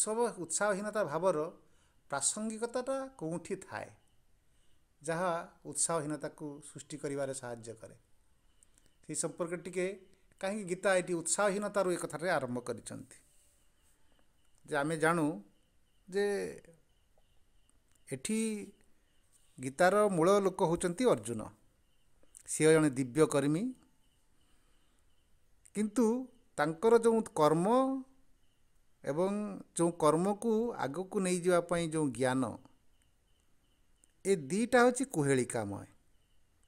ଉତ୍ସବ ଉତ୍ସାହହୀନତା ଭାବର ପ୍ରାସଙ୍ଗିକତାଟା କେଉଁଠି ଥାଏ ଯାହା ଉତ୍ସାହହୀନତାକୁ ସୃଷ୍ଟି କରିବାରେ ସାହାଯ୍ୟ କରେ ସେହି ସମ୍ପର୍କରେ ଟିକେ କାହିଁକି ଗୀତା ଏଠି ଉତ୍ସାହହୀନତାରୁ ଏ କଥାରେ ଆରମ୍ଭ କରିଛନ୍ତି ଯେ ଆମେ ଜାଣୁ ଯେ ଏଠି ଗୀତାର ମୂଳ ଲୋକ ହେଉଛନ୍ତି ଅର୍ଜୁନ ସିଏ ଜଣେ ଦିବ୍ୟ କର୍ମୀ କିନ୍ତୁ ତାଙ୍କର ଯେଉଁ କର୍ମ ଏବଂ ଯେଉଁ କର୍ମକୁ ଆଗକୁ ନେଇଯିବା ପାଇଁ ଯେଉଁ ଜ୍ଞାନ ଏ ଦୁଇଟା ହେଉଛି କୁହେଳିକାମୟ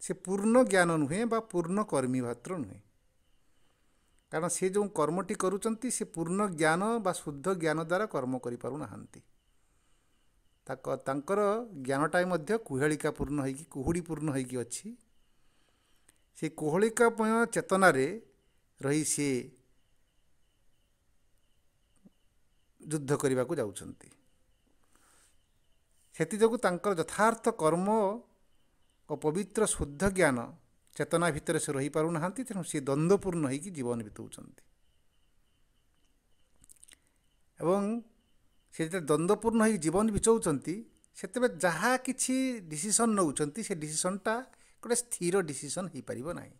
ସେ ପୂର୍ଣ୍ଣ ଜ୍ଞାନ ନୁହେଁ ବା ପୂର୍ଣ୍ଣ କର୍ମୀ ଭାତ୍ର ନୁହେଁ କାରଣ ସେ ଯେଉଁ କର୍ମଟି କରୁଛନ୍ତି ସେ ପୂର୍ଣ୍ଣ ଜ୍ଞାନ ବା ଶୁଦ୍ଧ ଜ୍ଞାନ ଦ୍ୱାରା କର୍ମ କରିପାରୁନାହାନ୍ତି ତାଙ୍କ ତାଙ୍କର ଜ୍ଞାନଟାଏ ମଧ୍ୟ କୁହେଳିକା ପୂର୍ଣ୍ଣ ହୋଇକି କୁହୁଡ଼ି ପୂର୍ଣ୍ଣ ହୋଇକି ଅଛି ସେ କୁହଳିକାମୟ ଚେତନାରେ ରହି ସେ ଯୁଦ୍ଧ କରିବାକୁ ଯାଉଛନ୍ତି ସେଥିଯୋଗୁଁ ତାଙ୍କର ଯଥାର୍ଥ କର୍ମ ଓ ପବିତ୍ର ଶୁଦ୍ଧ ଜ୍ଞାନ ଚେତନା ଭିତରେ ସେ ରହିପାରୁନାହାନ୍ତି ତେଣୁ ସେ ଦ୍ୱନ୍ଦ୍ୱପୂର୍ଣ୍ଣ ହୋଇକି ଜୀବନ ବିତାଉଛନ୍ତି ଏବଂ ସେ ଯେତେବେଳେ ଦ୍ୱନ୍ଦ୍ୱପୂର୍ଣ୍ଣ ହୋଇକି ଜୀବନ ବିତାଉଛନ୍ତି ସେତେବେଳେ ଯାହା କିଛି ଡିସିସନ୍ ନେଉଛନ୍ତି ସେ ଡିସିସନ୍ଟା ଗୋଟେ ସ୍ଥିର ଡିସିସନ୍ ହୋଇପାରିବ ନାହିଁ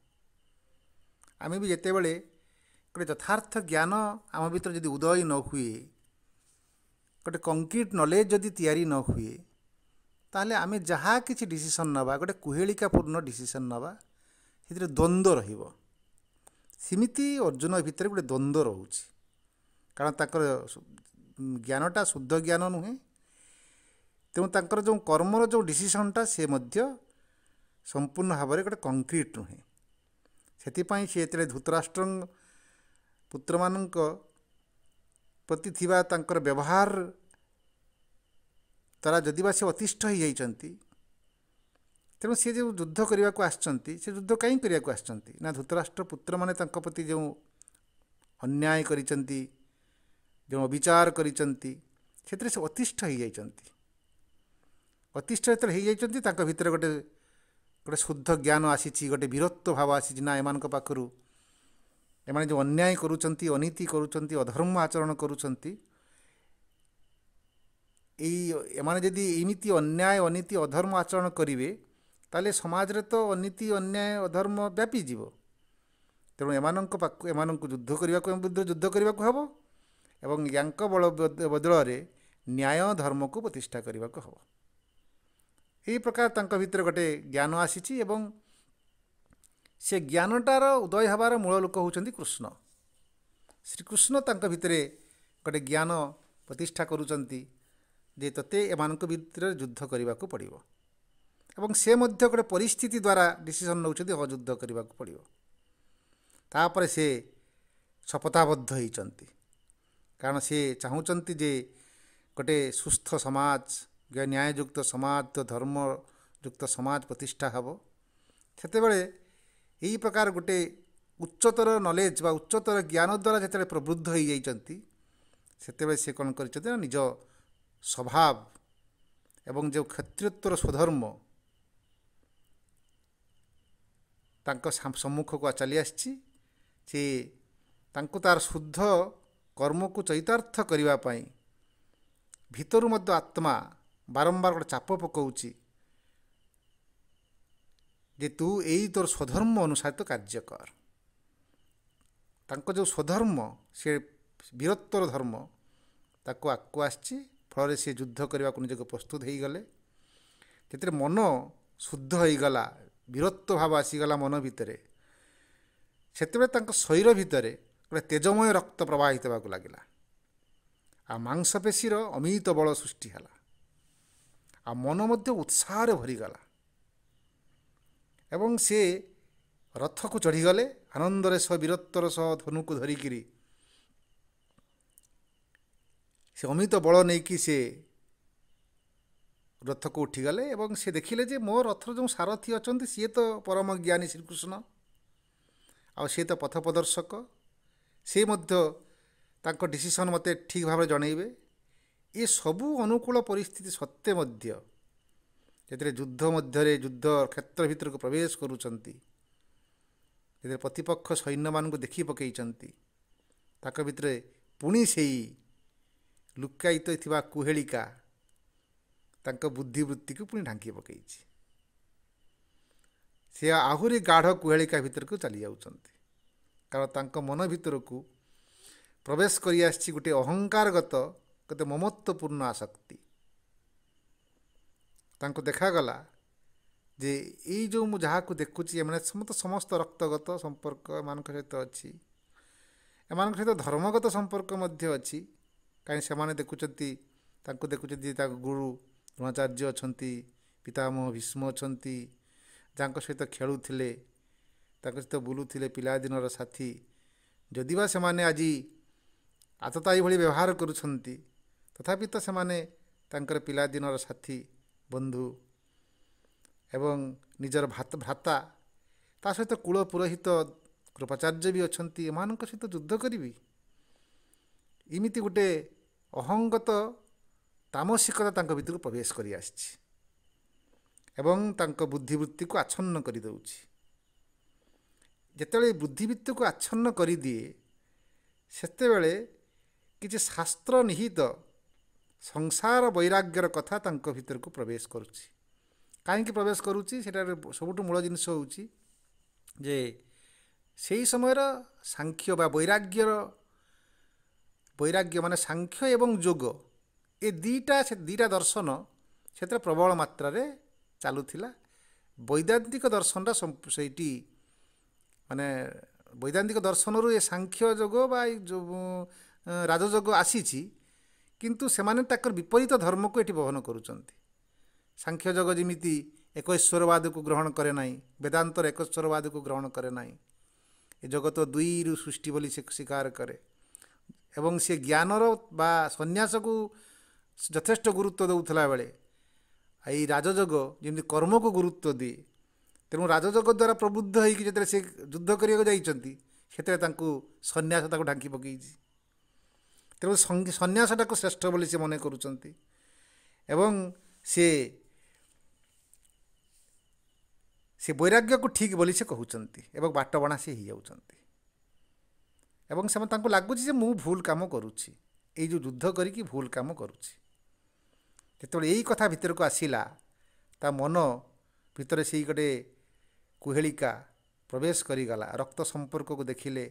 ଆମେ ବି ଯେତେବେଳେ ଗୋଟେ ଯଥାର୍ଥ ଜ୍ଞାନ ଆମ ଭିତରେ ଯଦି ଉଦୟ ନ ହୁଏ ଗୋଟେ କଂକ୍ରିଟ୍ ନଲେଜ୍ ଯଦି ତିଆରି ନ ହୁଏ ତାହେଲେ ଆମେ ଯାହା କିଛି ଡିସିସନ୍ ନେବା ଗୋଟେ କୁହେଳିକାପୂର୍ଣ୍ଣ ଡିସିସନ୍ ନେବା ସେଥିରେ ଦ୍ୱନ୍ଦ୍ୱ ରହିବ ସେମିତି ଅର୍ଜୁନ ଭିତରେ ଗୋଟେ ଦ୍ୱନ୍ଦ୍ୱ ରହୁଛି କାରଣ ତାଙ୍କର ଜ୍ଞାନଟା ଶୁଦ୍ଧ ଜ୍ଞାନ ନୁହେଁ ତେଣୁ ତାଙ୍କର ଯେଉଁ କର୍ମର ଯେଉଁ ଡିସିସନ୍ଟା ସେ ମଧ୍ୟ ସମ୍ପୂର୍ଣ୍ଣ ଭାବରେ ଗୋଟେ କଂକ୍ରିଟ୍ ନୁହେଁ ସେଥିପାଇଁ ସେ ଯେତେବେଳେ ଧୃତରାଷ୍ଟ୍ର ପୁତ୍ରମାନଙ୍କ ପ୍ରତି ଥିବା ତାଙ୍କର ବ୍ୟବହାର ଦ୍ୱାରା ଯଦି ବା ସେ ଅତିଷ୍ଠ ହୋଇଯାଇଛନ୍ତି ତେଣୁ ସିଏ ଯେଉଁ ଯୁଦ୍ଧ କରିବାକୁ ଆସିଛନ୍ତି ସେ ଯୁଦ୍ଧ କାହିଁ କରିବାକୁ ଆସିଛନ୍ତି ନା ଧୃତରାଷ୍ଟ୍ର ପୁତ୍ରମାନେ ତାଙ୍କ ପ୍ରତି ଯେଉଁ ଅନ୍ୟାୟ କରିଛନ୍ତି ଯେଉଁ ଅବିଚାର କରିଛନ୍ତି ସେଥିରେ ସେ ଅତିଷ୍ଠ ହୋଇଯାଇଛନ୍ତି ଅତିଷ୍ଠ ଯେତେବେଳେ ହୋଇଯାଇଛନ୍ତି ତାଙ୍କ ଭିତରେ ଗୋଟେ ଗୋଟେ ଶୁଦ୍ଧ ଜ୍ଞାନ ଆସିଛି ଗୋଟେ ବୀରତ୍ୱ ଭାବ ଆସିଛି ନା ଏମାନଙ୍କ ପାଖରୁ ଏମାନେ ଯେଉଁ ଅନ୍ୟାୟ କରୁଛନ୍ତି ଅନୀତି କରୁଛନ୍ତି ଅଧର୍ମ ଆଚରଣ କରୁଛନ୍ତି ଏଇ ଏମାନେ ଯଦି ଏମିତି ଅନ୍ୟାୟ ଅନୀତି ଅଧର୍ମ ଆଚରଣ କରିବେ ତାହେଲେ ସମାଜରେ ତ ଅନୀତି ଅନ୍ୟାୟ ଅଧର୍ମ ବ୍ୟାପିଯିବ ତେଣୁ ଏମାନଙ୍କ ପାଖକୁ ଏମାନଙ୍କୁ ଯୁଦ୍ଧ କରିବାକୁ ଯୁଦ୍ଧ କରିବାକୁ ହେବ ଏବଂ ୟାଙ୍କ ବଳ ବଦଳରେ ନ୍ୟାୟ ଧର୍ମକୁ ପ୍ରତିଷ୍ଠା କରିବାକୁ ହେବ ଏହି ପ୍ରକାର ତାଙ୍କ ଭିତରେ ଗୋଟେ ଜ୍ଞାନ ଆସିଛି ଏବଂ ସେ ଜ୍ଞାନଟାର ଉଦୟ ହେବାର ମୂଳ ଲୋକ ହେଉଛନ୍ତି କୃଷ୍ଣ ଶ୍ରୀକୃଷ୍ଣ ତାଙ୍କ ଭିତରେ ଗୋଟେ ଜ୍ଞାନ ପ୍ରତିଷ୍ଠା କରୁଛନ୍ତି ଯେ ତୋତେ ଏମାନଙ୍କ ଭିତରେ ଯୁଦ୍ଧ କରିବାକୁ ପଡ଼ିବ ଏବଂ ସେ ମଧ୍ୟ ଗୋଟେ ପରିସ୍ଥିତି ଦ୍ୱାରା ଡିସିସନ୍ ନେଉଛନ୍ତି ହଁ ଯୁଦ୍ଧ କରିବାକୁ ପଡ଼ିବ ତାପରେ ସେ ଶପଥାବଦ୍ଧ ହୋଇଛନ୍ତି କାରଣ ସେ ଚାହୁଁଛନ୍ତି ଯେ ଗୋଟେ ସୁସ୍ଥ ସମାଜ ନ୍ୟାୟଯୁକ୍ତ ସମାଜ ଧର୍ମଯୁକ୍ତ ସମାଜ ପ୍ରତିଷ୍ଠା ହେବ ସେତେବେଳେ ଏହି ପ୍ରକାର ଗୋଟେ ଉଚ୍ଚତର ନଲେଜ୍ ବା ଉଚ୍ଚତର ଜ୍ଞାନ ଦ୍ୱାରା ଯେତେବେଳେ ପ୍ରବୃଦ୍ଧ ହୋଇଯାଇଛନ୍ତି ସେତେବେଳେ ସେ କ'ଣ କରିଛନ୍ତି ନା ନିଜ ସ୍ୱଭାବ ଏବଂ ଯେଉଁ କ୍ଷତ୍ରିୟତ୍ୱର ସ୍ୱଧର୍ମ ତାଙ୍କ ସମ୍ମୁଖକୁ ଚାଲିଆସିଛି ସେ ତାଙ୍କୁ ତା'ର ଶୁଦ୍ଧ କର୍ମକୁ ଚରିତାର୍ଥ କରିବା ପାଇଁ ଭିତରୁ ମଧ୍ୟ ଆତ୍ମା ବାରମ୍ବାର ଗୋଟେ ଚାପ ପକାଉଛି ଯେ ତୁ ଏଇ ତୋର ସ୍ୱଧର୍ମ ଅନୁସାରିତ କାର୍ଯ୍ୟ କର ତାଙ୍କ ଯେଉଁ ସ୍ୱଧର୍ମ ସେ ବୀରତ୍ୱର ଧର୍ମ ତାକୁ ଆଗକୁ ଆସିଛି ଫଳରେ ସିଏ ଯୁଦ୍ଧ କରିବାକୁ ନିଜକୁ ପ୍ରସ୍ତୁତ ହୋଇଗଲେ ସେଥିରେ ମନ ଶୁଦ୍ଧ ହୋଇଗଲା ବୀରତ୍ୱ ଭାବ ଆସିଗଲା ମନ ଭିତରେ ସେତେବେଳେ ତାଙ୍କ ଶରୀର ଭିତରେ ଗୋଟେ ତେଜମୟ ରକ୍ତ ପ୍ରବାହିତ ହେବାକୁ ଲାଗିଲା ଆଉ ମାଂସପେଶୀର ଅମିତ ବଳ ସୃଷ୍ଟି ହେଲା ଆଉ ମନ ମଧ୍ୟ ଉତ୍ସାହରେ ଭରିଗଲା ଏବଂ ସେ ରଥକୁ ଚଢ଼ିଗଲେ ଆନନ୍ଦରେ ସହ ବୀରତ୍ୱର ସହ ଧନୁକୁ ଧରିକିରି ସେ ଅମିତ ବଳ ନେଇକି ସେ ରଥକୁ ଉଠିଗଲେ ଏବଂ ସେ ଦେଖିଲେ ଯେ ମୋ ରଥର ଯେଉଁ ସାରଥି ଅଛନ୍ତି ସିଏ ତ ପରମ ଜ୍ଞାନୀ ଶ୍ରୀକୃଷ୍ଣ ଆଉ ସିଏ ତ ପଥ ପ୍ରଦର୍ଶକ ସେ ମଧ୍ୟ ତାଙ୍କ ଡିସିସନ୍ ମୋତେ ଠିକ୍ ଭାବରେ ଜଣାଇବେ ଏସବୁ ଅନୁକୂଳ ପରିସ୍ଥିତି ସତ୍ତ୍ୱେ ମଧ୍ୟ ଯେତେବେଳେ ଯୁଦ୍ଧ ମଧ୍ୟରେ ଯୁଦ୍ଧ କ୍ଷେତ୍ର ଭିତରକୁ ପ୍ରବେଶ କରୁଛନ୍ତି ଯେତେବେଳେ ପ୍ରତିପକ୍ଷ ସୈନ୍ୟମାନଙ୍କୁ ଦେଖି ପକାଇଛନ୍ତି ତାଙ୍କ ଭିତରେ ପୁଣି ସେଇ ଲୁକାୟିତ ଥିବା କୁହେଳିକା ତାଙ୍କ ବୁଦ୍ଧିବୃତ୍ତିକୁ ପୁଣି ଢାଙ୍କି ପକାଇଛି ସେ ଆହୁରି ଗାଢ଼ କୁହେଳିକା ଭିତରକୁ ଚାଲିଯାଉଛନ୍ତି କାରଣ ତାଙ୍କ ମନ ଭିତରକୁ ପ୍ରବେଶ କରିଆସିଛି ଗୋଟିଏ ଅହଙ୍କାରଗତ ଗୋଟେ ମମତ୍ୱପୂର୍ଣ୍ଣ ଆସକ୍ତି ତାଙ୍କୁ ଦେଖାଗଲା ଯେ ଏଇ ଯେଉଁ ମୁଁ ଯାହାକୁ ଦେଖୁଛି ଏମାନେ ସମସ୍ତେ ସମସ୍ତ ରକ୍ତଗତ ସମ୍ପର୍କ ଏମାନଙ୍କ ସହିତ ଅଛି ଏମାନଙ୍କ ସହିତ ଧର୍ମଗତ ସମ୍ପର୍କ ମଧ୍ୟ ଅଛି କାହିଁକି ସେମାନେ ଦେଖୁଛନ୍ତି ତାଙ୍କୁ ଦେଖୁଛନ୍ତି ତାଙ୍କ ଗୁରୁ ଦ୍ରୋଣାଚାର୍ଯ୍ୟ ଅଛନ୍ତି ପିତାମହ ଭୀଷ୍ମ ଅଛନ୍ତି ଯାହାଙ୍କ ସହିତ ଖେଳୁଥିଲେ ତାଙ୍କ ସହିତ ବୁଲୁଥିଲେ ପିଲାଦିନର ସାଥୀ ଯଦି ବା ସେମାନେ ଆଜି ଆତତା ଏଭଳି ବ୍ୟବହାର କରୁଛନ୍ତି ତଥାପି ତ ସେମାନେ ତାଙ୍କର ପିଲାଦିନର ସାଥୀ ବନ୍ଧୁ ଏବଂ ନିଜର ଭ୍ରାତା ତା ସହିତ କୂଳ ପୁରୋହିତ କୃପାଚାର୍ଯ୍ୟ ବି ଅଛନ୍ତି ଏମାନଙ୍କ ସହିତ ଯୁଦ୍ଧ କରିବି ଏମିତି ଗୋଟେ ଅହଙ୍ଗତ ତାମସିକତା ତାଙ୍କ ଭିତରକୁ ପ୍ରବେଶ କରିଆସିଛି ଏବଂ ତାଙ୍କ ବୁଦ୍ଧିବୃତ୍ତିକୁ ଆଚ୍ଛନ୍ନ କରିଦେଉଛି ଯେତେବେଳେ ବୁଦ୍ଧିବୃତ୍ତିକୁ ଆଚ୍ଛନ୍ନ କରିଦିଏ ସେତେବେଳେ କିଛି ଶାସ୍ତ୍ର ନିହିତ ସଂସାର ବୈରାଗ୍ୟର କଥା ତାଙ୍କ ଭିତରକୁ ପ୍ରବେଶ କରୁଛି କାହିଁକି ପ୍ରବେଶ କରୁଛି ସେଠାରେ ସବୁଠୁ ମୂଳ ଜିନିଷ ହେଉଛି ଯେ ସେହି ସମୟର ସାଂଖ୍ୟ ବା ବୈରାଗ୍ୟର ବୈରାଗ୍ୟ ମାନେ ସାଂଖ୍ୟ ଏବଂ ଯୋଗ ଏ ଦୁଇଟା ସେ ଦୁଇଟା ଦର୍ଶନ ସେଥିରେ ପ୍ରବଳ ମାତ୍ରାରେ ଚାଲୁଥିଲା ବୈଦାନ୍ତିକ ଦର୍ଶନଟା ସେଇଠି ମାନେ ବୈଦାନ୍ତିକ ଦର୍ଶନରୁ ଏ ସାଂଖ୍ୟ ଯୋଗ ବା ଏ ଯେଉଁ ରାଜଯୋଗ ଆସିଛି କିନ୍ତୁ ସେମାନେ ତାଙ୍କର ବିପରୀତ ଧର୍ମକୁ ଏଠି ବହନ କରୁଛନ୍ତି ସାଂଖ୍ୟ ଯୋଗ ଯେମିତି ଏକ ଈଶ୍ୱରବାଦକୁ ଗ୍ରହଣ କରେ ନାହିଁ ବେଦାନ୍ତର ଏକ ଈଶ୍ୱରବାଦକୁ ଗ୍ରହଣ କରେ ନାହିଁ ଏ ଜଗତ ଦୁଇରୁ ସୃଷ୍ଟି ବୋଲି ସେ ସ୍ୱୀକାର କରେ ଏବଂ ସେ ଜ୍ଞାନର ବା ସନ୍ନ୍ୟାସକୁ ଯଥେଷ୍ଟ ଗୁରୁତ୍ୱ ଦେଉଥିଲା ବେଳେ ଏଇ ରାଜଯୋଗ ଯେମିତି କର୍ମକୁ ଗୁରୁତ୍ୱ ଦିଏ ତେଣୁ ରାଜଯୋଗ ଦ୍ୱାରା ପ୍ରବୁଦ୍ଧ ହୋଇକି ଯେତେବେଳେ ସେ ଯୁଦ୍ଧ କରିବାକୁ ଯାଇଛନ୍ତି ସେତେବେଳେ ତାଙ୍କୁ ସନ୍ନ୍ୟାସ ତାକୁ ଢାଙ୍କି ପକାଇଛି ତେଣୁ ସନ୍ନ୍ୟାସଟାକୁ ଶ୍ରେଷ୍ଠ ବୋଲି ସେ ମନେ କରୁଛନ୍ତି ଏବଂ ସେ ସେ ବୈରାଗ୍ୟକୁ ଠିକ୍ ବୋଲି ସେ କହୁଛନ୍ତି ଏବଂ ବାଟବଣା ସେ ହେଇଯାଉଛନ୍ତି ଏବଂ ସେମାନେ ତାଙ୍କୁ ଲାଗୁଛି ଯେ ମୁଁ ଭୁଲ କାମ କରୁଛି ଏଇ ଯେଉଁ ଯୁଦ୍ଧ କରିକି ଭୁଲ କାମ କରୁଛି ଯେତେବେଳେ ଏଇ କଥା ଭିତରକୁ ଆସିଲା ତା ମନ ଭିତରେ ସେଇ ଗୋଟେ କୁହେଳିକା ପ୍ରବେଶ କରିଗଲା ରକ୍ତ ସମ୍ପର୍କକୁ ଦେଖିଲେ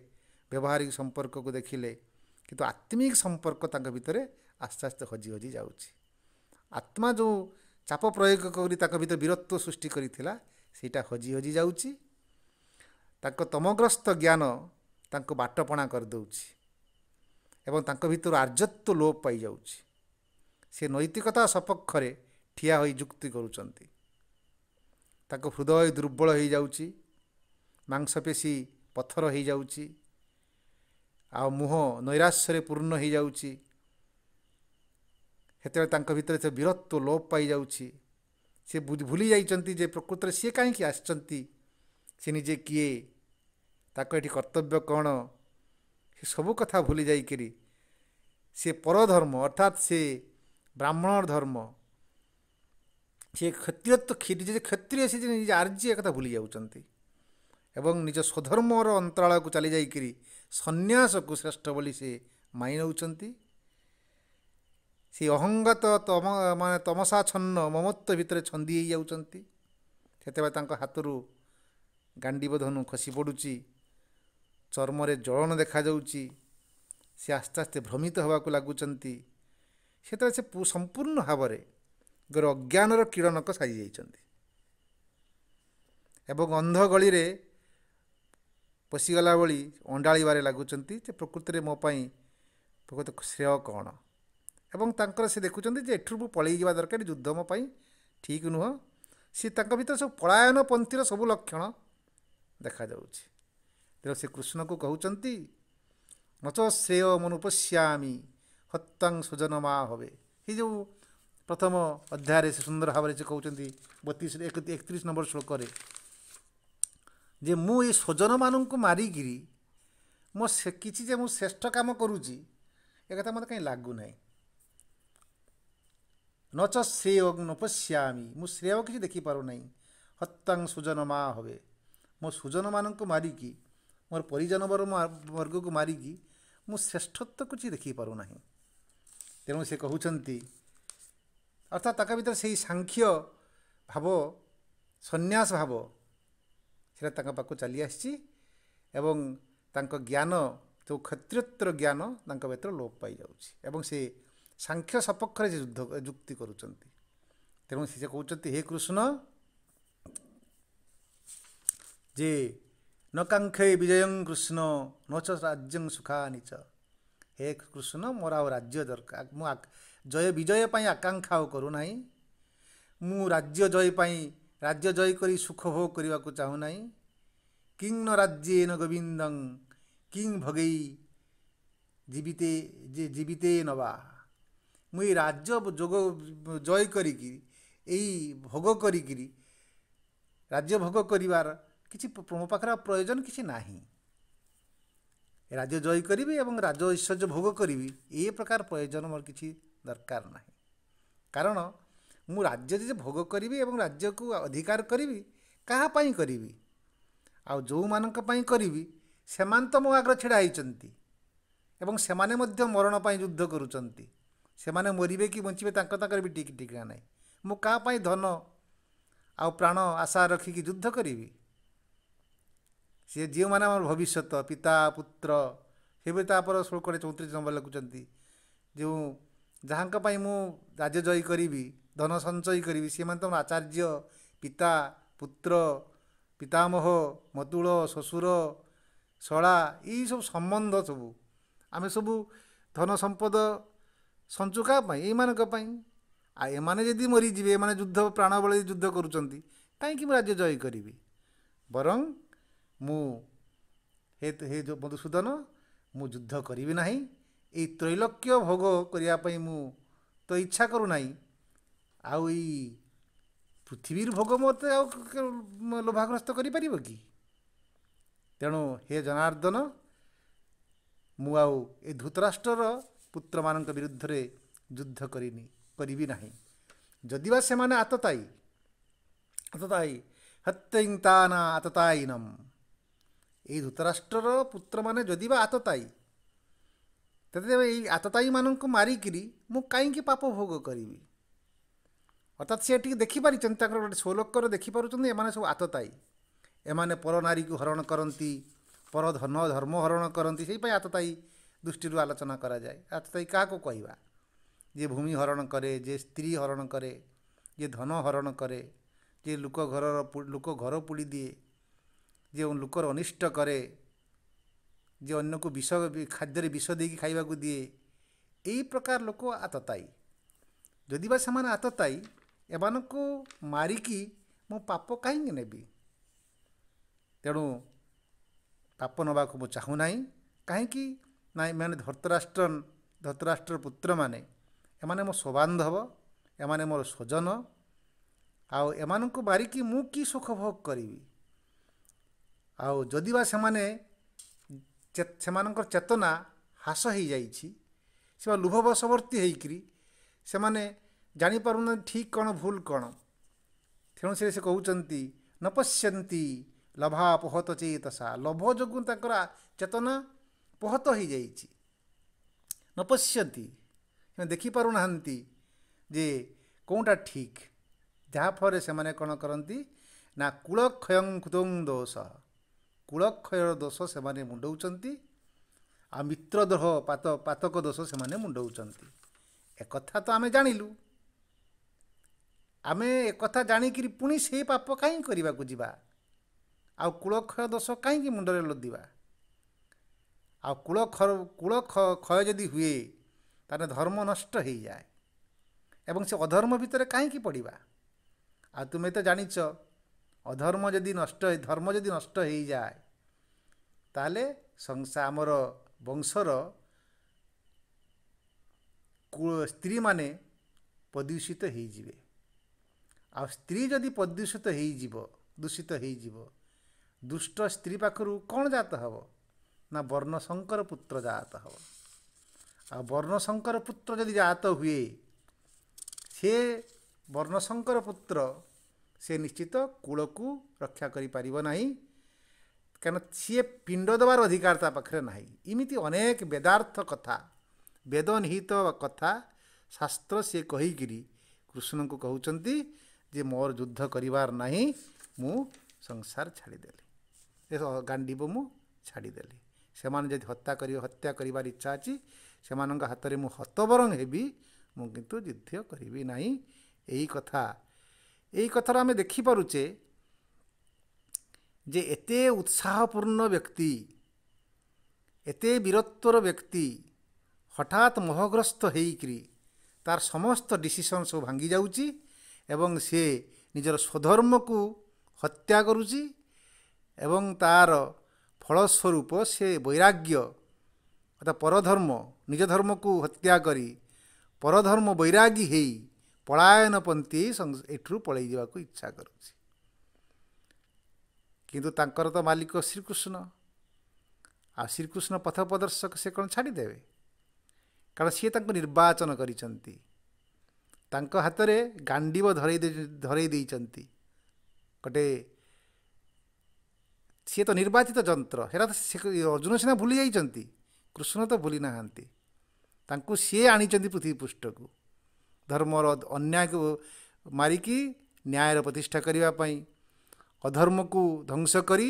ବ୍ୟବହାରିକ ସମ୍ପର୍କକୁ ଦେଖିଲେ କିନ୍ତୁ ଆତ୍ମିକ ସମ୍ପର୍କ ତାଙ୍କ ଭିତରେ ଆସ୍ତେ ଆସ୍ତେ ହଜି ହଜି ଯାଉଛି ଆତ୍ମା ଯେଉଁ ଚାପ ପ୍ରୟୋଗ କରି ତାଙ୍କ ଭିତରେ ବୀରତ୍ୱ ସୃଷ୍ଟି କରିଥିଲା ସେଇଟା ହଜି ହଜି ଯାଉଛି ତାଙ୍କ ତମଗ୍ରସ୍ତ ଜ୍ଞାନ ତାଙ୍କୁ ବାଟପଣା କରିଦେଉଛି ଏବଂ ତାଙ୍କ ଭିତରୁ ଆର୍ଯ୍ୟତ୍ୱ ଲୋପ ପାଇଯାଉଛି ସେ ନୈତିକତା ସପକ୍ଷରେ ଠିଆ ହୋଇ ଯୁକ୍ତି କରୁଛନ୍ତି ତାଙ୍କ ହୃଦୟ ଦୁର୍ବଳ ହୋଇଯାଉଛି ମାଂସପେଶୀ ପଥର ହୋଇଯାଉଛି ଆଉ ମୁହଁ ନୈରାଶ୍ୟରେ ପୂର୍ଣ୍ଣ ହୋଇଯାଉଛି ସେତେବେଳେ ତାଙ୍କ ଭିତରେ ସେ ବୀରତ୍ୱ ଲୋପ ପାଇଯାଉଛି ସେ ଭୁଲି ଯାଇଛନ୍ତି ଯେ ପ୍ରକୃତରେ ସିଏ କାହିଁକି ଆସିଛନ୍ତି ସେ ନିଜେ କିଏ ତାକୁ ଏଠି କର୍ତ୍ତବ୍ୟ କ'ଣ ସେ ସବୁ କଥା ଭୁଲି ଯାଇକରି ସେ ପରଧର୍ମ ଅର୍ଥାତ୍ ସେ ବ୍ରାହ୍ମଣ ଧର୍ମ ସେ କ୍ଷତ୍ରିୟତ୍ୱ ନିଜ କ୍ଷତ୍ରିୟ ସେ ନିଜ ଆର୍ଯ୍ୟ କଥା ଭୁଲି ଯାଉଛନ୍ତି ଏବଂ ନିଜ ସ୍ୱଧର୍ମର ଅନ୍ତରାଳକୁ ଚାଲି ଯାଇକରି ସନ୍ନ୍ୟାସକୁ ଶ୍ରେଷ୍ଠ ବୋଲି ସେ ମାଇ ନେଉଛନ୍ତି ସେ ଅହଙ୍ଗତ ତମ ମାନେ ତମସା ଛନ୍ନ ମମତ୍ୱ ଭିତରେ ଛନ୍ଦି ହେଇଯାଉଛନ୍ତି ସେତେବେଳେ ତାଙ୍କ ହାତରୁ ଗାଣ୍ଡିବୋଧନୁ ଖସି ପଡ଼ୁଛି ଚର୍ମରେ ଜଳନ ଦେଖାଯାଉଛି ସେ ଆସ୍ତେ ଆସ୍ତେ ଭ୍ରମିତ ହେବାକୁ ଲାଗୁଛନ୍ତି ସେତେବେଳେ ସେ ସମ୍ପୂର୍ଣ୍ଣ ଭାବରେ ଗୋଟେ ଅଜ୍ଞାନର କିରଣକ ସାଜି ଯାଇଛନ୍ତି ଏବଂ ଅନ୍ଧଗଳିରେ ପଶିଗଲା ଭଳି ଅଣ୍ଡାଳିବାରେ ଲାଗୁଛନ୍ତି ଯେ ପ୍ରକୃତିରେ ମୋ ପାଇଁ ପ୍ରକୃତ ଶ୍ରେୟ କ'ଣ ଏବଂ ତାଙ୍କର ସେ ଦେଖୁଛନ୍ତି ଯେ ଏଠୁ ଯିବା ଦରକାର ଯୁଦ୍ଧ ମୋ ପାଇଁ ଠିକ୍ ନୁହଁ ସେ ତାଙ୍କ ଭିତରେ ସବୁ ପଳାୟନ ପନ୍ଥୀର ସବୁ ଲକ୍ଷଣ ଦେଖାଯାଉଛି ତେଣୁ ସେ କୃଷ୍ଣଙ୍କୁ କହୁଛନ୍ତି ନଚ ଶ୍ରେୟ ମନୁପଶ୍ୟାମି ହତ୍ୟାଂ ସ୍ୱଜନ ମା ହବେ ଏଇ ଯେଉଁ ପ୍ରଥମ ଅଧ୍ୟାୟରେ ସେ ସୁନ୍ଦର ଭାବରେ ସେ କହୁଛନ୍ତି ବତିଶ ଏକତିରିଶ ନମ୍ବର ଶ୍ଳୋକରେ ଯେ ମୁଁ ଏଇ ସ୍ୱଜନମାନଙ୍କୁ ମାରିକିରି ମୋ ସେ କିଛି ଯେ ମୁଁ ଶ୍ରେଷ୍ଠ କାମ କରୁଛି ଏକଥା ମୋତେ କାହିଁ ଲାଗୁନାହିଁ ନଚ ଶ୍ରେୟ ନପଶ୍ୟାମି ମୁଁ ଶ୍ରେୟ କିଛି ଦେଖିପାରୁନାହିଁ ହତ୍ୟାଂ ସୁଜନ ମା ହବେ ମୋ ସୁଜନମାନଙ୍କୁ ମାରିକି ମୋର ପରିଜନ ବର୍ଗକୁ ମାରିକି ମୁଁ ଶ୍ରେଷ୍ଠତ୍ୱ କିଛି ଦେଖେଇ ପାରୁନାହିଁ ତେଣୁ ସେ କହୁଛନ୍ତି ଅର୍ଥାତ୍ ତାଙ୍କ ଭିତରେ ସେଇ ସାଂଖ୍ୟ ଭାବ ସନ୍ନ୍ୟାସ ଭାବ ସେଟା ତାଙ୍କ ପାଖକୁ ଚାଲି ଆସିଛି ଏବଂ ତାଙ୍କ ଜ୍ଞାନ ଯେଉଁ କ୍ଷତ୍ରିୟତ୍ର ଜ୍ଞାନ ତାଙ୍କ ଭିତରେ ଲୋପ ପାଇଯାଉଛି ଏବଂ ସେ ସାଂଖ୍ୟ ସପକ୍ଷରେ ସେ ଯୁଦ୍ଧ ଯୁକ୍ତି କରୁଛନ୍ତି ତେଣୁ ସେ ଯେ କହୁଛନ୍ତି ହେ କୃଷ୍ଣ ଯେ নকাংক্ষেই বিজয়ং কৃষ্ণ নচ রাজ্যং সুখানিচ হে কৃষ্ণ মোর রাজ্য দরকার মু জয় বিজয় আকাঙ্ক্ষা করু না মু রাজ্য জয় রাজ্য জয় করে সুখভোগ করা চাহু না কিং ন রাজ্যে ন গোবিন্দং কিং ভগেই জীবিতে যে জীবিতে নবা মুই রাজ্য যোগ জয় করি এই ভোগ করি রাজ্য ভোগ করিবার କିଛି ମୋ ପାଖରେ ଆଉ ପ୍ରୟୋଜନ କିଛି ନାହିଁ ରାଜ୍ୟ ଜୟ କରିବି ଏବଂ ରାଜ ଐଶ୍ୱର୍ଯ୍ୟ ଭୋଗ କରିବି ଏ ପ୍ରକାର ପ୍ରୟୋଜନ ମୋର କିଛି ଦରକାର ନାହିଁ କାରଣ ମୁଁ ରାଜ୍ୟ ଯଦି ଭୋଗ କରିବି ଏବଂ ରାଜ୍ୟକୁ ଅଧିକାର କରିବି କାହା ପାଇଁ କରିବି ଆଉ ଯେଉଁମାନଙ୍କ ପାଇଁ କରିବି ସେମାନେ ତ ମୋ ଆଗରେ ଛିଡ଼ା ହୋଇଛନ୍ତି ଏବଂ ସେମାନେ ମଧ୍ୟ ମରଣ ପାଇଁ ଯୁଦ୍ଧ କରୁଛନ୍ତି ସେମାନେ ମରିବେ କି ବଞ୍ଚିବେ ତାଙ୍କ ତାଙ୍କର ବି ଟିକି ଟିକା ନାହିଁ ମୁଁ କାହା ପାଇଁ ଧନ ଆଉ ପ୍ରାଣ ଆଶା ରଖିକି ଯୁଦ୍ଧ କରିବି ସିଏ ଯେଉଁମାନେ ଆମର ଭବିଷ୍ୟତ ପିତା ପୁତ୍ର ସେବେ ତା'ପରେ ଶ୍ଳୋକରେ ଚଉତିରିଶ ନମ୍ବର ଲେଖୁଛନ୍ତି ଯେଉଁ ଯାହାଙ୍କ ପାଇଁ ମୁଁ ରାଜ୍ୟ ଜୟୀ କରିବି ଧନ ସଞ୍ଚୟ କରିବି ସେମାନେ ତ ଆଚାର୍ଯ୍ୟ ପିତା ପୁତ୍ର ପିତାମହ ମତୁଳ ଶ୍ୱଶୁର ଶଳା ଏଇସବୁ ସମ୍ବନ୍ଧ ସବୁ ଆମେ ସବୁ ଧନ ସମ୍ପଦ ସଞ୍ଚୁକା ପାଇଁ ଏଇମାନଙ୍କ ପାଇଁ ଆଉ ଏମାନେ ଯଦି ମରିଯିବେ ଏମାନେ ଯୁଦ୍ଧ ପ୍ରାଣବଳୀ ଯୁଦ୍ଧ କରୁଛନ୍ତି କାହିଁକି ମୁଁ ରାଜ୍ୟ ଜୟ କରିବି ବରଂ ମୁଁ ହେ ହେ ମଧୁସୂଦନ ମୁଁ ଯୁଦ୍ଧ କରିବି ନାହିଁ ଏଇ ତ୍ରୈଲକ୍ୟ ଭୋଗ କରିବା ପାଇଁ ମୁଁ ତ ଇଚ୍ଛା କରୁନାହିଁ ଆଉ ଏଇ ପୃଥିବୀର ଭୋଗ ମୋତେ ଆଉ ଲୋଭାଗ୍ରସ୍ତ କରିପାରିବ କି ତେଣୁ ହେ ଜନାର୍ଦ୍ଦନ ମୁଁ ଆଉ ଏ ଧୃତରାଷ୍ଟ୍ରର ପୁତ୍ରମାନଙ୍କ ବିରୁଦ୍ଧରେ ଯୁଦ୍ଧ କରିନି କରିବି ନାହିଁ ଯଦି ବା ସେମାନେ ଆତତାୟୀ ଆତତାୟୀ ହତ୍ୟ ତା ନା ଆତତାୟୀନମ୍ ये धूतराष्ट्रर पुत्र मैंने जदि बा आतताई तेज आतताई मान मारिकी मु कहीं पाप भोग करी अर्थात सी ठीक देखिपारी गोटे सोलोकर देखिपे सब आतताई एम पर नारी को हरण करती पर धन धर्म हरण करती से आतताई दृष्टि आलोचना कराए आतताई क्या कह भूमि हरण करे, जे स्त्री हरण कै जे धन हरण करे, जे लोक घर लोक घर पोड़ी दिए जो लोकर अनिष्ट करे जे अन्न को विष खाद्य विष दे कि खावा दिए यही प्रकार लोक आतताई जदि से आतताई एम को मारिकी मो पाप कहीं ने तेणु पाप नवा को चाहूना कहीं मैंने धर्तराष्ट्र धर्तराष्ट्र पुत्र मैने मो स्वबान्धव एम मोर स्वजन आ मारिकी मु सुख भोग करी ଆଉ ଯଦି ବା ସେମାନେ ସେମାନଙ୍କର ଚେତନା ହ୍ରାସ ହୋଇଯାଇଛି ସେ ବା ଲୋଭ ବଶବର୍ତ୍ତୀ ହୋଇକରି ସେମାନେ ଜାଣିପାରୁନାହାନ୍ତି ଠିକ୍ କ'ଣ ଭୁଲ କ'ଣ ତେଣୁ ସେ ସେ କହୁଛନ୍ତି ନ ପଶ୍ୟନ୍ତି ଲଭା ପୋହତ ଚେତସା ଲୋଭ ଯୋଗୁଁ ତାଙ୍କର ଚେତନା ପୋହତ ହୋଇଯାଇଛି ନ ପଶ୍ୟନ୍ତି ଦେଖିପାରୁନାହାନ୍ତି ଯେ କେଉଁଟା ଠିକ୍ ଯାହାଫଳରେ ସେମାନେ କ'ଣ କରନ୍ତି ନା କୁଳକ୍ଷୟଂ କୃତ ଦୋଷ କୁଳକ୍ଷୟର ଦୋଷ ସେମାନେ ମୁଣ୍ଡଉଛନ୍ତି ଆଉ ମିତ୍ରଦ୍ରୋହ ପାତ ପାତକ ଦୋଷ ସେମାନେ ମୁଣ୍ଡଉଛନ୍ତି ଏକଥା ତ ଆମେ ଜାଣିଲୁ ଆମେ ଏକଥା ଜାଣିକରି ପୁଣି ସେଇ ପାପ କାହିଁ କରିବାକୁ ଯିବା ଆଉ କୁଳକ୍ଷୟ ଦୋଷ କାହିଁକି ମୁଣ୍ଡରେ ଲଦିବା ଆଉ କୁଳକ୍ଷର କୁଳ କ୍ଷୟ ଯଦି ହୁଏ ତାହେଲେ ଧର୍ମ ନଷ୍ଟ ହେଇଯାଏ ଏବଂ ସେ ଅଧର୍ମ ଭିତରେ କାହିଁକି ପଡ଼ିବା ଆଉ ତୁମେ ତ ଜାଣିଛ ଅଧର୍ମ ଯଦି ନଷ୍ଟ ଧର୍ମ ଯଦି ନଷ୍ଟ ହେଇଯାଏ ତାହେଲେ ସଂସା ଆମର ବଂଶର ସ୍ତ୍ରୀମାନେ ପ୍ରଦୂଷିତ ହୋଇଯିବେ ଆଉ ସ୍ତ୍ରୀ ଯଦି ପ୍ରଦୂଷିତ ହୋଇଯିବ ଦୂଷିତ ହୋଇଯିବ ଦୁଷ୍ଟ ସ୍ତ୍ରୀ ପାଖରୁ କ'ଣ ଜାତ ହେବ ନା ବର୍ଣ୍ଣଶଙ୍କର ପୁତ୍ର ଜାତ ହେବ ଆଉ ବର୍ଣ୍ଣଶଙ୍କର ପୁତ୍ର ଯଦି ଜାତ ହୁଏ ସେ ବର୍ଣ୍ଣଶଙ୍କର ପୁତ୍ର ସେ ନିଶ୍ଚିତ କୂଳକୁ ରକ୍ଷା କରିପାରିବ ନାହିଁ କାରଣ ସିଏ ପିଣ୍ଡ ଦେବାର ଅଧିକାର ତା ପାଖରେ ନାହିଁ ଏମିତି ଅନେକ ବେଦାର୍ଥ କଥା ବେଦ ନିହିତ କଥା ଶାସ୍ତ୍ର ସିଏ କହିକିରି କୃଷ୍ଣଙ୍କୁ କହୁଛନ୍ତି ଯେ ମୋର ଯୁଦ୍ଧ କରିବାର ନାହିଁ ମୁଁ ସଂସାର ଛାଡ଼ିଦେଲି ଏ ଗାଣ୍ଡିବ ମୁଁ ଛାଡ଼ିଦେଲି ସେମାନେ ଯଦି ହତ୍ୟା କରିବେ ହତ୍ୟା କରିବାର ଇଚ୍ଛା ଅଛି ସେମାନଙ୍କ ହାତରେ ମୁଁ ହତବରଂ ହେବି ମୁଁ କିନ୍ତୁ ଯୁଦ୍ଧ କରିବି ନାହିଁ ଏଇ କଥା ଏଇ କଥାର ଆମେ ଦେଖିପାରୁଛେ ଯେ ଏତେ ଉତ୍ସାହପୂର୍ଣ୍ଣ ବ୍ୟକ୍ତି ଏତେ ବୀରତ୍ୱର ବ୍ୟକ୍ତି ହଠାତ୍ ମୋହଗ୍ରସ୍ତ ହୋଇକରି ତାର ସମସ୍ତ ଡିସିସନ୍ ସବୁ ଭାଙ୍ଗି ଯାଉଛି ଏବଂ ସେ ନିଜର ସ୍ୱଧର୍ମକୁ ହତ୍ୟା କରୁଛି ଏବଂ ତା'ର ଫଳସ୍ୱରୂପ ସେ ବୈରାଗ୍ୟ ଅର୍ଥାତ୍ ପରଧର୍ମ ନିଜ ଧର୍ମକୁ ହତ୍ୟା କରି ପରଧର୍ମ ବୈରାଗୀ ହୋଇ ପଳାୟନ ପନ୍ଥୀ ଏଠାରୁ ପଳାଇ ଇଚ୍ଛା କରୁଛି କିନ୍ତୁ ତାଙ୍କର ତ ମାଲିକ ଶ୍ରୀକୃଷ୍ଣ ଆଉ ଶ୍ରୀକୃଷ୍ଣ ପଥ ପ୍ରଦର୍ଶକ ସେ କ'ଣ ଛାଡ଼ିଦେବେ କାରଣ ସିଏ ତାଙ୍କୁ ନିର୍ବାଚନ କରିଛନ୍ତି ତାଙ୍କ ହାତରେ ଗାଣ୍ଡିବ ଧରେଇ ଧରେଇ ଦେଇଛନ୍ତି ଗୋଟେ ସିଏ ତ ନିର୍ବାଚିତ ଯନ୍ତ୍ର ହେରା ତ ସେ ଅର୍ଜୁନ ସିନା ଭୁଲି ଯାଇଛନ୍ତି କୃଷ୍ଣ ତ ଭୁଲି ନାହାନ୍ତି ତାଙ୍କୁ ସିଏ ଆଣିଛନ୍ତି ପୃଥିବୀ ପୃଷ୍ଠକୁ ଧର୍ମର ଅନ୍ୟାୟକୁ ମାରିକି ନ୍ୟାୟର ପ୍ରତିଷ୍ଠା କରିବା ପାଇଁ ଅଧର୍ମକୁ ଧ୍ୱଂସ କରି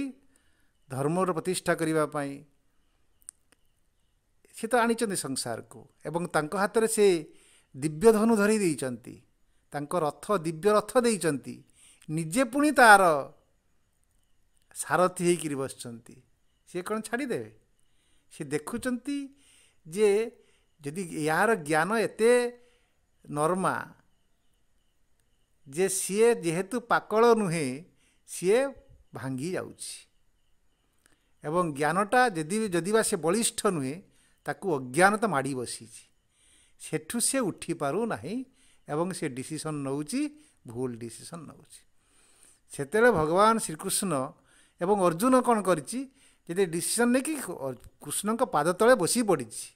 ଧର୍ମର ପ୍ରତିଷ୍ଠା କରିବା ପାଇଁ ସେ ତ ଆଣିଛନ୍ତି ସଂସାରକୁ ଏବଂ ତାଙ୍କ ହାତରେ ସେ ଦିବ୍ୟଧନୁ ଧରି ଦେଇଛନ୍ତି ତାଙ୍କ ରଥ ଦିବ୍ୟ ରଥ ଦେଇଛନ୍ତି ନିଜେ ପୁଣି ତା'ର ସାରଥି ହୋଇକରି ବସିଛନ୍ତି ସିଏ କ'ଣ ଛାଡ଼ିଦେବେ ସେ ଦେଖୁଛନ୍ତି ଯେ ଯଦି ଏହାର ଜ୍ଞାନ ଏତେ ନର୍ମା ଯେ ସିଏ ଯେହେତୁ ପାକଳ ନୁହେଁ ସିଏ ଭାଙ୍ଗି ଯାଉଛି ଏବଂ ଜ୍ଞାନଟା ଯଦି ଯଦି ବା ସେ ବଳିଷ୍ଠ ନୁହେଁ ତାକୁ ଅଜ୍ଞାନତା ମାଡ଼ି ବସିଛି ସେଠୁ ସେ ଉଠିପାରୁନାହିଁ ଏବଂ ସେ ଡିସିସନ୍ ନେଉଛି ଭୁଲ ଡିସିସନ୍ ନେଉଛି ସେତେବେଳେ ଭଗବାନ ଶ୍ରୀକୃଷ୍ଣ ଏବଂ ଅର୍ଜୁନ କ'ଣ କରିଛି ଯେତେ ଡିସିସନ୍ ନେଇକି କୃଷ୍ଣଙ୍କ ପାଦ ତଳେ ବସି ପଡ଼ିଛି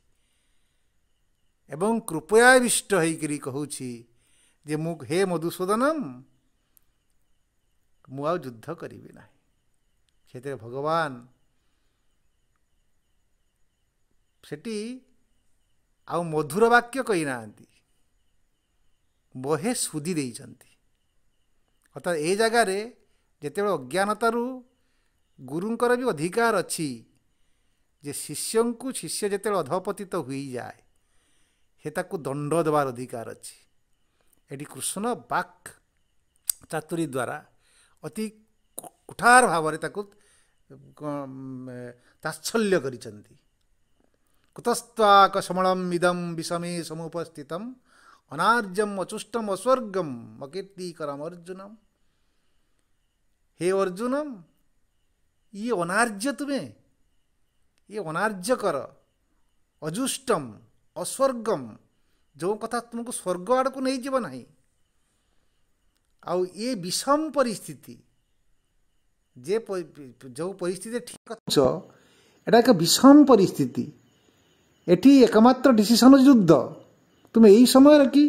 ଏବଂ କୃପୟାବିଷ୍ଟ ହେଇକରି କହୁଛି ଯେ ମୁଁ ହେ ମଧୁସୂଦନମ୍ ମୁଁ ଆଉ ଯୁଦ୍ଧ କରିବି ନାହିଁ ସେଥିରେ ଭଗବାନ ସେଠି ଆଉ ମଧୁର ବାକ୍ୟ କହି ନାହାନ୍ତି ବହେ ସୁଦି ଦେଇଛନ୍ତି ଅର୍ଥାତ୍ ଏ ଜାଗାରେ ଯେତେବେଳେ ଅଜ୍ଞାନତାରୁ ଗୁରୁଙ୍କର ବି ଅଧିକାର ଅଛି ଯେ ଶିଷ୍ୟଙ୍କୁ ଶିଷ୍ୟ ଯେତେବେଳେ ଅଧପତିତ ହୋଇଯାଏ ସେ ତାକୁ ଦଣ୍ଡ ଦେବାର ଅଧିକାର ଅଛି ଏଠି କୃଷ୍ଣ ବାକ୍ ଚାତୁରୀ ଦ୍ୱାରା अति कुठार भाव कर कुतस्वाक समणम इदम विषमे समुपस्थित अनार्जम अचुष्टम अस्वर्गम मकीर्तिकरम अर्जुनम हे अर्जुनम ये अनार्ज्य तुम्हें ये अनार्ज्य कर अजुष्टम अस्वर्गम जो कथा तुमको स्वर्ग आड़ को नहीं जीवना ही ଆଉ ଏ ବିଷମ ପରିସ୍ଥିତି ଯେ ଯେଉଁ ପରିସ୍ଥିତି ଠିକ୍ ଅଛ ଏଇଟା ଏକ ବିଷମ ପରିସ୍ଥିତି ଏଠି ଏକମାତ୍ର ଡିସିସନ୍ ଯୁଦ୍ଧ ତୁମେ ଏଇ ସମୟରେ କି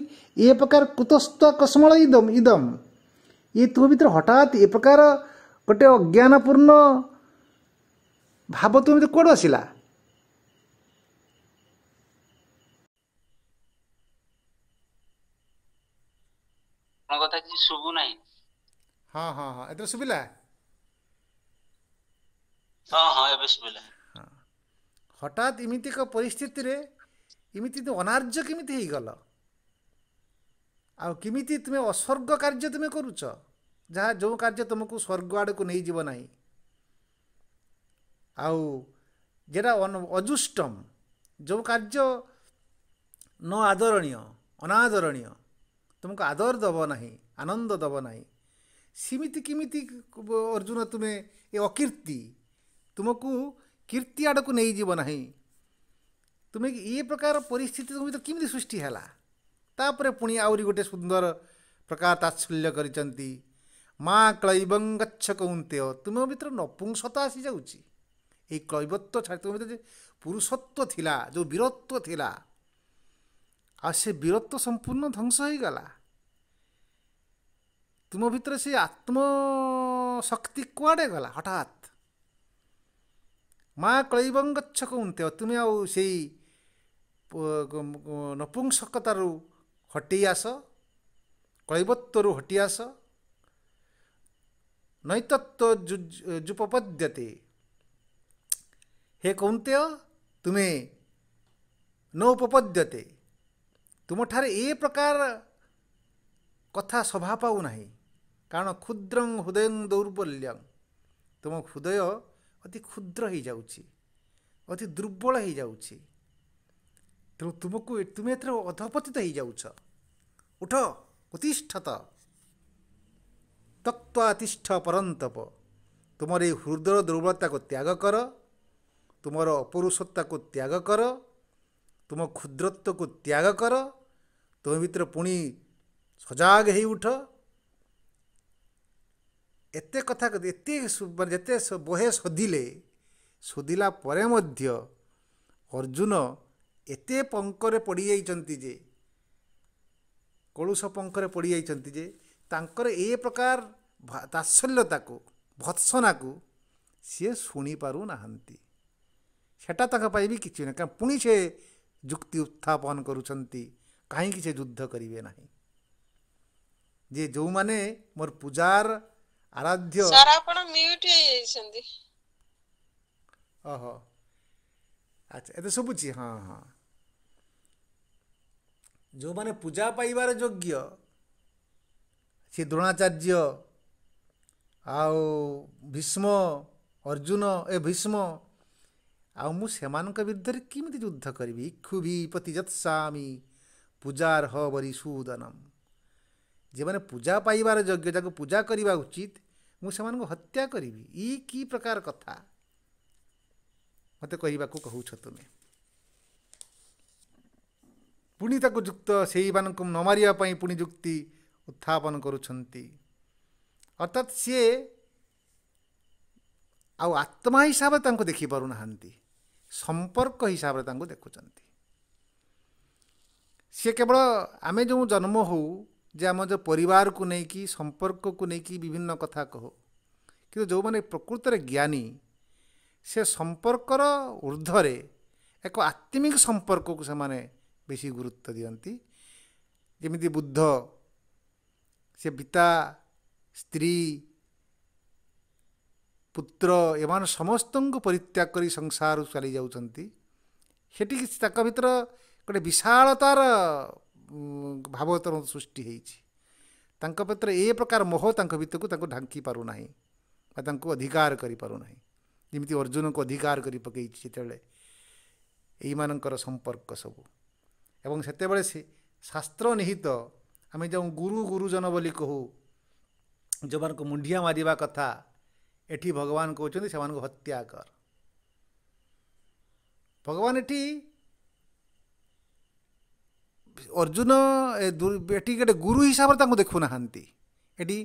ଏ ପ୍ରକାର କୁତସ୍ତ କସ୍ମଳ ଇଦମ ଇଦମ ଇଏ ତୁମ ଭିତରେ ହଠାତ୍ ଏ ପ୍ରକାର ଗୋଟେ ଅଜ୍ଞାନପୂର୍ଣ୍ଣ ଭାବ ତୁମେ ଭିତରେ କୁଆଡ଼ୁ ଆସିଲା କିଛି ଶୁଭୁ ନାହିଁ ହଁ ହଁ ହଁ ଏଥର ଶୁଭିଲା ହଁ ହଁ ଏବେ ଶୁଭିଲା ହଠାତ୍ ଏମିତି ଏକ ପରିସ୍ଥିତିରେ ଏମିତି ଅନାର୍ଯ୍ୟ କେମିତି ହେଇଗଲ ଆଉ କେମିତି ତୁମେ ଅସ୍ୱର୍ଗ କାର୍ଯ୍ୟ ତୁମେ କରୁଛ ଯାହା ଯେଉଁ କାର୍ଯ୍ୟ ତୁମକୁ ସ୍ୱର୍ଗ ଆଡ଼କୁ ନେଇଯିବ ନାହିଁ ଆଉ যেটা অজুষ্টম যে কার্য ন আদরণীয় অনাদরণীয় ତୁମକୁ ଆଦର ଦେବ ନାହିଁ ଆନନ୍ଦ ଦେବ ନାହିଁ ସେମିତି କେମିତି ଅର୍ଜୁନ ତୁମେ ଏ ଅକୀର୍ତ୍ତି ତୁମକୁ କୀର୍ତ୍ତି ଆଡ଼କୁ ନେଇଯିବ ନାହିଁ ତୁମେ ଇଏ ପ୍ରକାର ପରିସ୍ଥିତି ତୁମେ ତ କେମିତି ସୃଷ୍ଟି ହେଲା ତାପରେ ପୁଣି ଆହୁରି ଗୋଟେ ସୁନ୍ଦର ପ୍ରକାର ତାତ୍ସଲ୍ୟ କରିଛନ୍ତି ମା' କ୍ଳୈବଂ ଗଛ କୌନ୍ତେ ତୁମେ ଭିତରେ ନପୁଂସତା ଆସିଯାଉଛି ଏଇ କ୍ଳୈବତ୍ୱ ଛାଡ଼ି ତୁମ ଭିତରେ ପୁରୁଷତ୍ୱ ଥିଲା ଯେଉଁ ବୀରତ୍ୱ ଥିଲା ଆଉ ସେ ବୀରତ୍ୱ ସମ୍ପୂର୍ଣ୍ଣ ଧ୍ୱଂସ ହୋଇଗଲା ତୁମ ଭିତରେ ସେ ଆତ୍ମଶକ୍ତି କୁଆଡ଼େ ଗଲା ହଠାତ୍ ମା କୈବଙ୍ଗଚ୍ଛ କୁହନ୍ତି ତୁମେ ଆଉ ସେଇ ନପୁଂସକତାରୁ ହଟେଇ ଆସ କୈବତ୍ୱରୁ ହଟି ଆସ ନୈତତ୍ୱ ଯୁପପଦ୍ୟତେ ହେ କୁହନ୍ତି ତୁମେ ନ ଉପପଦ୍ୟତେ ତୁମଠାରେ ଏ ପ୍ରକାର କଥା ସଭା ପାଉନାହିଁ କାରଣ କ୍ଷୁଦ୍ରଂ ହୃଦୟ ଦୌର୍ବଲ୍ୟଂ ତୁମ ହୃଦୟ ଅତି କ୍ଷୁଦ୍ର ହୋଇଯାଉଛି ଅତି ଦୁର୍ବଳ ହୋଇଯାଉଛି ତେଣୁ ତୁମକୁ ତୁମେ ଏଥିରେ ଅଧପତିତ ହୋଇଯାଉଛ ଉଠ ଉତିଷ୍ଠତ ତତ୍ୱାତିଷ୍ଠ ପରନ୍ତପ ତୁମର ଏଇ ହୃଦୟ ଦୁର୍ବଳତାକୁ ତ୍ୟାଗ କର ତୁମର ଅପରୁଷତାକୁ ତ୍ୟାଗ କର ତୁମ କ୍ଷୁଦ୍ରତ୍ୱକୁ ତ୍ୟାଗ କର ତୁମ ଭିତରେ ପୁଣି ସଜାଗ ହେଇ ଉଠ ଏତେ କଥା ଏତେ ମାନେ ଯେତେ ବହେ ଶୋଧିଲେ ଶୋଧିଲା ପରେ ମଧ୍ୟ ଅର୍ଜୁନ ଏତେ ପଙ୍କରେ ପଡ଼ିଯାଇଛନ୍ତି ଯେ କଳୁଷ ପଙ୍କରେ ପଡ଼ିଯାଇଛନ୍ତି ଯେ ତାଙ୍କର ଏ ପ୍ରକାର ତାତ୍ସଲ୍ୟତାକୁ ଭତ୍ସନାକୁ ସିଏ ଶୁଣିପାରୁନାହାନ୍ତି ସେଟା ତାଙ୍କ ପାଇଁ ବି କିଛି ନାହିଁ କାରଣ ପୁଣି ସେ ଯୁକ୍ତି ଉତ୍ଥାପନ କରୁଛନ୍ତି କାହିଁକି ସେ ଯୁଦ୍ଧ କରିବେ ନାହିଁ ଯେ ଯେଉଁମାନେ ମୋର ପୂଜାର ଆରାଧ୍ୟ ସାର୍ ଆପଣ ମ୍ୟୁଟ୍ ହେଇଯାଇଛନ୍ତି ଓହୋ ଆଚ୍ଛା ଏବେ ଶୁଭୁଛି ହଁ ହଁ ଯେଉଁମାନେ ପୂଜା ପାଇବାର ଯୋଗ୍ୟ ସେ ଦ୍ରୋଣାଚାର୍ଯ୍ୟ ଆଉ ଭୀଷ୍ମ ଅର୍ଜୁନ ଏ ଭୀଷ୍ମ ଆଉ ମୁଁ ସେମାନଙ୍କ ବିରୁଦ୍ଧରେ କେମିତି ଯୁଦ୍ଧ କରିବି ଇକ୍ଷୁଭି ପତିଯତ୍ସାମି ପୂଜାର ହ ବରି ସୁଦନମ୍ ଯେଉଁମାନେ ପୂଜା ପାଇବାର ଯୋଗ୍ୟ ଯାକୁ ପୂଜା କରିବା ଉଚିତ ମୁଁ ସେମାନଙ୍କୁ ହତ୍ୟା କରିବି ଇ କି ପ୍ରକାର କଥା ମୋତେ କହିବାକୁ କହୁଛ ତୁମେ ପୁଣି ତାକୁ ଯୁକ୍ତ ସେଇମାନଙ୍କୁ ନ ମାରିବା ପାଇଁ ପୁଣି ଯୁକ୍ତି ଉତ୍ଥାପନ କରୁଛନ୍ତି ଅର୍ଥାତ୍ ସିଏ ଆଉ ଆତ୍ମା ହିସାବରେ ତାଙ୍କୁ ଦେଖିପାରୁନାହାନ୍ତି ସମ୍ପର୍କ ହିସାବରେ ତାଙ୍କୁ ଦେଖୁଛନ୍ତି ସିଏ କେବଳ ଆମେ ଯେଉଁ ଜନ୍ମ ହେଉ ଯେ ଆମ ଯେଉଁ ପରିବାରକୁ ନେଇକି ସମ୍ପର୍କକୁ ନେଇକି ବିଭିନ୍ନ କଥା କହୁ କିନ୍ତୁ ଯେଉଁମାନେ ପ୍ରକୃତରେ ଜ୍ଞାନୀ ସେ ସମ୍ପର୍କର ଉର୍ଦ୍ଧ୍ୱରେ ଏକ ଆତ୍ମିକ ସମ୍ପର୍କକୁ ସେମାନେ ବେଶୀ ଗୁରୁତ୍ୱ ଦିଅନ୍ତି ଯେମିତି ବୁଦ୍ଧ ସେ ପିତା ସ୍ତ୍ରୀ ପୁତ୍ର ଏମାନେ ସମସ୍ତଙ୍କୁ ପରିତ୍ୟାଗ କରି ସଂସାରରୁ ଚାଲିଯାଉଛନ୍ତି ସେଠିକି ତାଙ୍କ ଭିତରେ ଗୋଟେ ବିଶାଳତାର ଭାବତର ସୃଷ୍ଟି ହେଇଛି ତାଙ୍କ ଭିତରେ ଏ ପ୍ରକାର ମୋହ ତାଙ୍କ ଭିତରକୁ ତାଙ୍କୁ ଢାଙ୍କି ପାରୁନାହିଁ ବା ତାଙ୍କୁ ଅଧିକାର କରିପାରୁନାହିଁ ଯେମିତି ଅର୍ଜୁନଙ୍କୁ ଅଧିକାର କରି ପକାଇଛି ସେତେବେଳେ ଏଇମାନଙ୍କର ସମ୍ପର୍କ ସବୁ ଏବଂ ସେତେବେଳେ ସେ ଶାସ୍ତ୍ର ନିହିତ ଆମେ ଯେଉଁ ଗୁରୁ ଗୁରୁଜନ ବୋଲି କହୁ ଯେଉଁମାନଙ୍କୁ ମୁଣ୍ଡିଆ ମାରିବା କଥା ଏଠି ଭଗବାନ କହୁଛନ୍ତି ସେମାନଙ୍କୁ ହତ୍ୟା କର ଭଗବାନ ଏଠି ଅର୍ଜୁନ ଏଠି ଗୋଟେ ଗୁରୁ ହିସାବରେ ତାଙ୍କୁ ଦେଖୁନାହାନ୍ତି ଏଠି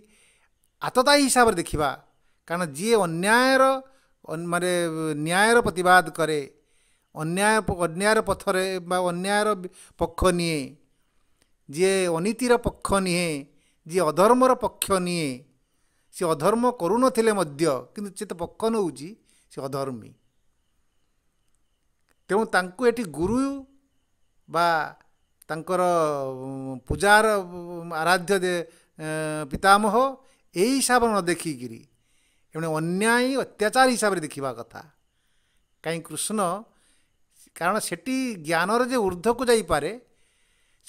ଆତଦାୟୀ ହିସାବରେ ଦେଖିବା କାରଣ ଯିଏ ଅନ୍ୟାୟର ମାନେ ନ୍ୟାୟର ପ୍ରତିବାଦ କରେ ଅନ୍ୟାୟ ଅନ୍ୟାୟର ପଥରେ ବା ଅନ୍ୟାୟର ପକ୍ଷ ନିଏ ଯିଏ ଅନୀତିର ପକ୍ଷ ନିଏ ଯିଏ ଅଧର୍ମର ପକ୍ଷ ନିଏ ସେ ଅଧର୍ମ କରୁନଥିଲେ ମଧ୍ୟ କିନ୍ତୁ ସେ ତ ପକ୍ଷ ନେଉଛି ସେ ଅଧର୍ମୀ ତେଣୁ ତାଙ୍କୁ ଏଠି ଗୁରୁ ବା ତାଙ୍କର ପୂଜାର ଆରାଧ୍ୟ ପିତାମହ ଏଇ ହିସାବ ନ ଦେଖିକିରି ଏଣେ ଅନ୍ୟାୟ ଅତ୍ୟାଚାର ହିସାବରେ ଦେଖିବା କଥା କାହିଁ କୃଷ୍ଣ କାରଣ ସେଠି ଜ୍ଞାନର ଯେ ଉର୍ଦ୍ଧ୍ୱକୁ ଯାଇପାରେ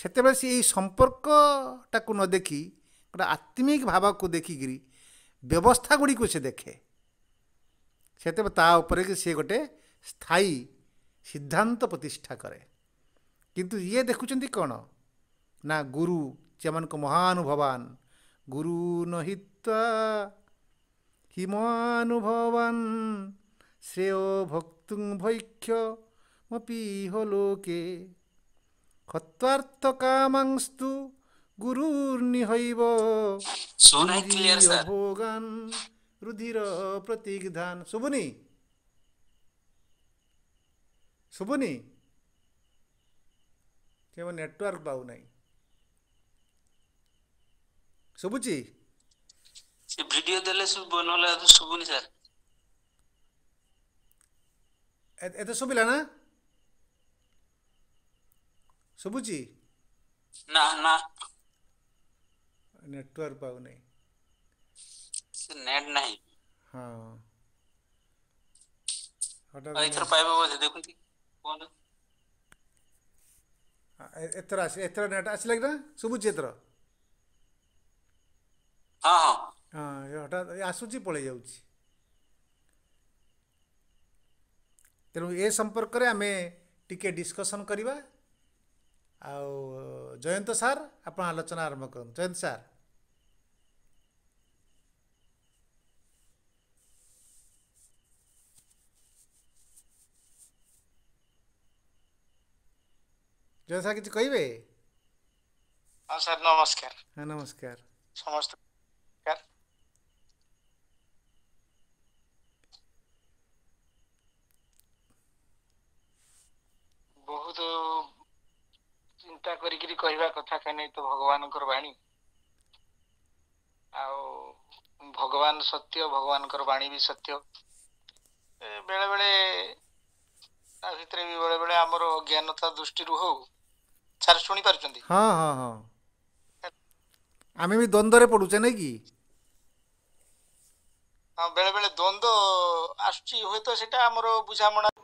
ସେତେବେଳେ ସେ ଏଇ ସମ୍ପର୍କଟାକୁ ନ ଦେଖି ଗୋଟେ ଆତ୍ମିକ ଭାବକୁ ଦେଖିକିରି ବ୍ୟବସ୍ଥା ଗୁଡ଼ିକୁ ସେ ଦେଖେ ସେତେବେଳେ ତା ଉପରେ ସେ ଗୋଟେ ସ୍ଥାୟୀ ସିଦ୍ଧାନ୍ତ ପ୍ରତିଷ୍ଠା କରେ କିନ୍ତୁ ଇଏ ଦେଖୁଛନ୍ତି କ'ଣ ନା ଗୁରୁ ସେମାନଙ୍କ ମହାନୁଭବାନ ଗୁରୁ ନହିତା ହି ମହାନୁଭବାନ ଶ୍ରେୟ ଭକ୍ତୁ ଭୈକ୍ଷ ମୋ ପିହ ଲୋକେ ଖତ୍ୱାର୍ଥ କାମାଂସ୍ତୁ ଗୁରୁର୍ଣ୍ଣି ହୋଇବ ଭୋଗାନ ରୁଧିର ପ୍ରତିଗ୍ଧାନ ଶୁଭୁନି ଶୁଭୁନି কেবল নেটওয়ার্ক পাউনাହିଁ ଶୁଭୁଛି ଭିଡିଓ ଦେଲେ ନହେଲେ ଶୁଭୁନି ସାର୍ ଏତେ ଶୁଭିଲା ନା ଶୁଭୁଛି ନା ନା ନେଟୱାର୍କ ପାଉନାହିଁ ନେଟ୍ ନାହିଁ ହଁ ଏଥର ପାଇବ ବୋଧେ ଦେଖନ୍ତି କୁହନ୍ତୁ ಎತ್ತರ ಎತ್ತರ ನಾಟ ಹಚ್ಚಲಾಗ್ರ ಶುಭುಜಿ ಎತ್ತರ ହଠାତ୍ ଆସୁଛି ପଳେଇ ଯାଉଛି ତେଣୁ ଏ ସମ୍ପର୍କରେ ଆମେ ଟିକେ ଡିସ୍କସନ୍ କରିବା ଆଉ ଜୟନ୍ତ ସାର୍ ଆପଣ ଆଲୋଚନା ଆରମ୍ଭ କରନ୍ତୁ ଜୟନ୍ତ ସାର୍ ଜୟ ସାର୍ କିଛି କହିବେ ହଁ ସାର୍ ନମସ୍କାର ହଁ ନମସ୍କାର ସମସ୍ତ ବହୁତ ଚିନ୍ତା କରିକିରି କହିବା କଥା କାହିଁକି ତ ଭଗବାନଙ୍କର ବାଣୀ ଆଉ ଭଗବାନ ସତ୍ୟ ଭଗବାନଙ୍କର ବାଣୀ ବି ସତ୍ୟ ବେଳେବେଳେ ତା ଭିତରେ ବି ବେଳେବେଳେ ଆମର ଜ୍ଞାନତା ଦୃଷ୍ଟିରୁ ହଉ ସାର୍ ପାରୁଛନ୍ତି ହଁ ହଁ ହଁ ଆମେ ବି ଦ୍ୱନ୍ଦ୍ୱରେ ପଡ଼ୁଛେ ନାଇଁ କି ହଁ ବେଳେ ବେଳେ ଦ୍ୱନ୍ଦ୍ୱ ଆସୁଛି ହୁଏତ ସେଟା ଆମର ବୁଝାମଣା